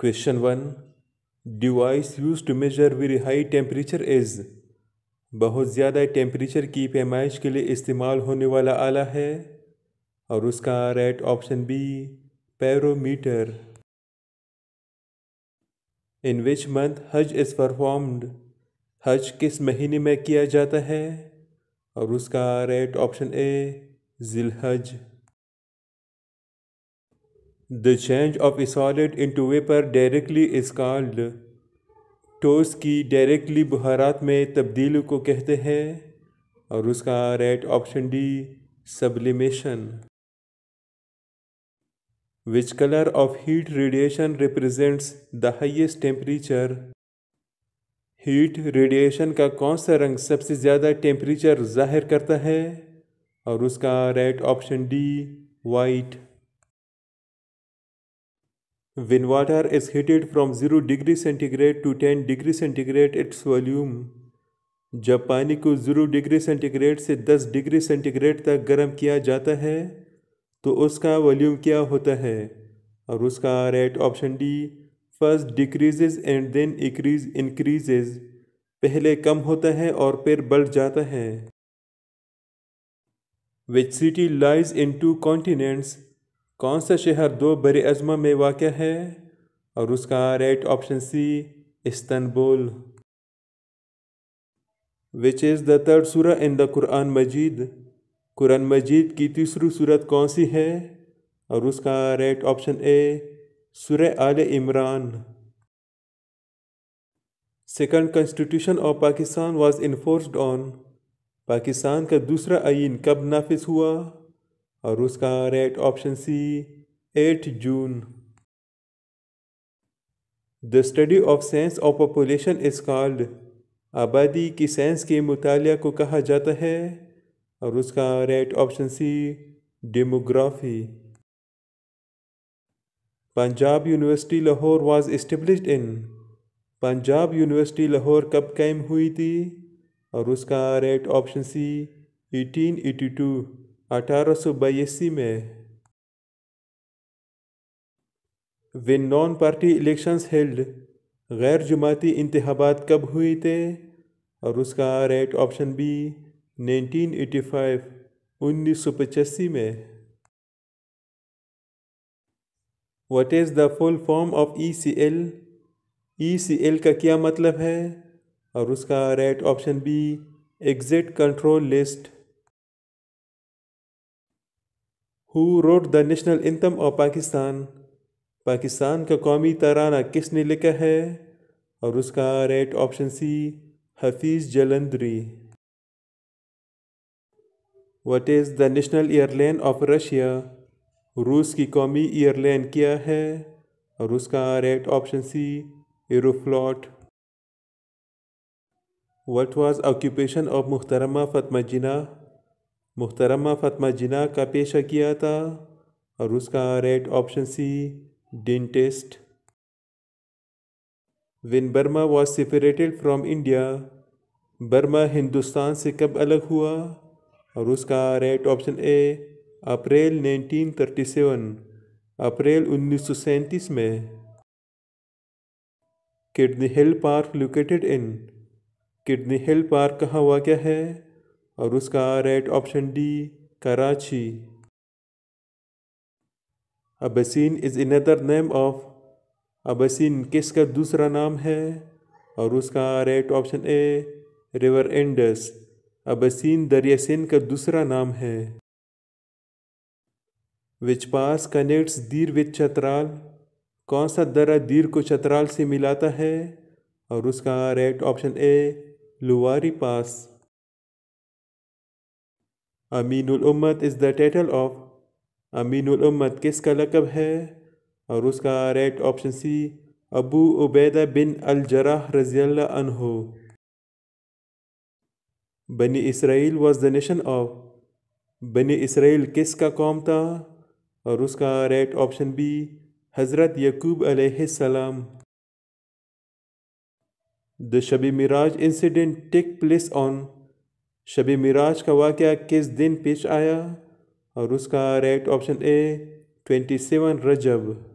question one device used to measure very high temperature is बहुत ज़्यादा temperature की पैमाइश के लिए इस्तेमाल होने वाला आला है और उसका right option B pyrometer in which month Hajj is performed Hajj किस महीने में किया जाता है और उसका right option A Zilhaj The change of a solid into vapor directly is called टोस की डायरेक्टली बहारात में तब्दील को कहते हैं और उसका right option D sublimation which colour of heat radiation represents the highest temperature heat radiation का कौन सा रंग सबसे ज़्यादा टेम्परेचर जाहिर करता है और उसका right option D white When water is heated from 0 degree centigrade to 10 degree centigrade its volume जब पानी को 0 डिग्री सेंटीग्रेड से 10 डिग्री सेंटीग्रेड तक गर्म किया जाता है तो उसका वॉल्यूम क्या होता है और उसका right option D first decreases and then increase increases पहले कम होता है और फिर बढ़ जाता है which city lies in two continents कौन सा शहर दो बर अजमा में वाक़ है और उसका right option C Istanbul which is the third surah in the Quran Majeed Quran Majeed की तीसरी सूरत कौन सी है और उसका right option A surah Al Imran second constitution of Pakistan was enforced on Pakistan का दूसरा आइन कब नाफिज हुआ और उसका right option C eight June the study of census of population is called आबादी की सेंस के मुताल को कहा जाता है और उसका right option C demography Punjab University Lahore was established in Punjab University Lahore कब कायम हुई थी और उसका right option C eighteen eighty two अठारह में were non party elections held गैर जमाती इंतबात कब हुए थे और उसका राइट ऑप्शन बी 1985, 1985 में what is the full form of E C L E C L का क्या मतलब है और उसका right option B exit control list who wrote the national anthem of Pakistan Pakistan का कौमी तराना किसने लिखा है और उसका right option C Hafeez Jalandhari what is the national airline of Russia रूस की कौमी एयरलाइन क्या है और उसका right option C Aeroflot what was occupation of Mohtarma Fatima Jinnah Mohtarma Fatima Jinnah का पेशा किया था और उसका right option C dentist when Burma was separated from India Burma Hindustan से कब अलग हुआ और उसका right option A April 1937 April उन्नीस में Kidney Hill Park located in Kidney Hill Park कहाँ वाक़ है और उसका right option D Karachi Abaseen is another name of Abaseen किसका दूसरा नाम है और उसका right option A river Indus Abaseen दरिया सिन का दूसरा नाम है विच पास कनेक्ट्स दीर विद चतराल कौन सा दरा दीर को चतराल से मिलाता है और उसका right option A Lowari Pass Aminul Ummat is the title of Aminul Ummat किसका लकब है और उसका right option C Abu Ubaidah bin Al-Jarrah रजील्ला अनहो Bani Israel was the nation of Bani Israel किसका कौम था और उसका right option B Hazrat Yakub अलैहिस्सलाम the Shab-e-Miraj incident take place on Shab-e-Miraj का वाक़ किस दिन पेश आया और उसका right option A twenty seven Recep